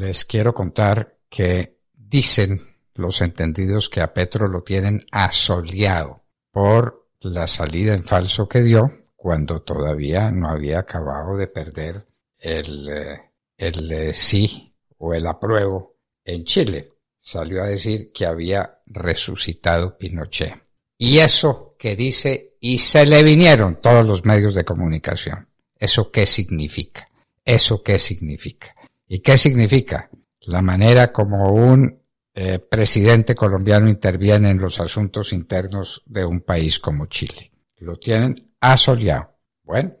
les quiero contar que dicen los entendidos que a Petro lo tienen asoleado por la salida en falso que dio cuando todavía no había acabado de perder el, eh, el eh, sí o el apruebo en Chile. Salió a decir que había resucitado Pinochet. Y eso que dice, y se le vinieron todos los medios de comunicación. ¿Eso qué significa? ¿Eso qué significa? ¿Y qué significa? La manera como un eh, presidente colombiano interviene en los asuntos internos de un país como Chile. Lo tienen asoleado. Bueno,